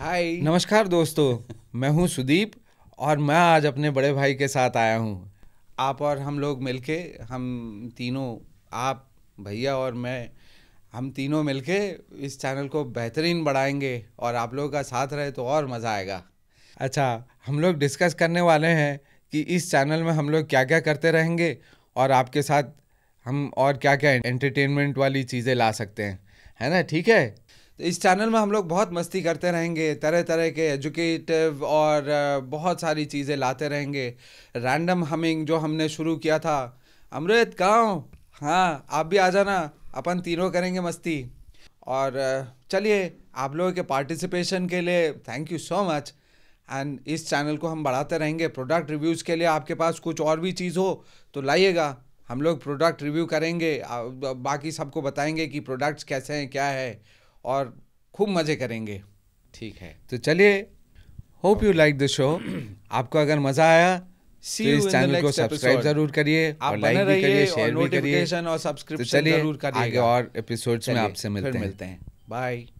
हाय नमस्कार दोस्तों मैं हूं सुदीप और मैं आज अपने बड़े भाई के साथ आया हूं आप और हम लोग मिलके हम तीनों आप भैया और मैं हम तीनों मिलके इस चैनल को बेहतरीन बढ़ाएंगे और आप लोगों का साथ रहे तो और मज़ा आएगा अच्छा हम लोग डिस्कस करने वाले हैं कि इस चैनल में हम लोग क्या क्या करते रहेंगे और आपके साथ हम और क्या क्या एंटरटेनमेंट वाली चीज़ें ला सकते हैं है ना ठीक है तो इस चैनल में हम लोग बहुत मस्ती करते रहेंगे तरह तरह के एजुकेटिव और बहुत सारी चीज़ें लाते रहेंगे रैंडम हमिंग जो हमने शुरू किया था अमृत गाँव हाँ आप भी आ जाना अपन तीनों करेंगे मस्ती और चलिए आप लोगों के पार्टिसिपेशन के लिए thank you so much and इस चैनल को हम बढ़ाते रहेंगे प्रोडक्ट रिव्यूज़ के लिए आपके पास कुछ और भी चीज़ हो तो लाइएगा हम लोग प्रोडक्ट रिव्यू करेंगे बाकी सबको बताएंगे कि प्रोडक्ट्स कैसे हैं क्या है और खूब मज़े करेंगे ठीक है तो चलिए hope you like the show आपको अगर मज़ा आया सी इस चैनल को सब्सक्राइब जरूर करिए और लाइक भी करिए शेयर भी करिए और सब्सक्रिप्शन तो जरूर करिए आगे और एपिसोड्स में आपसे मिलते हैं बाय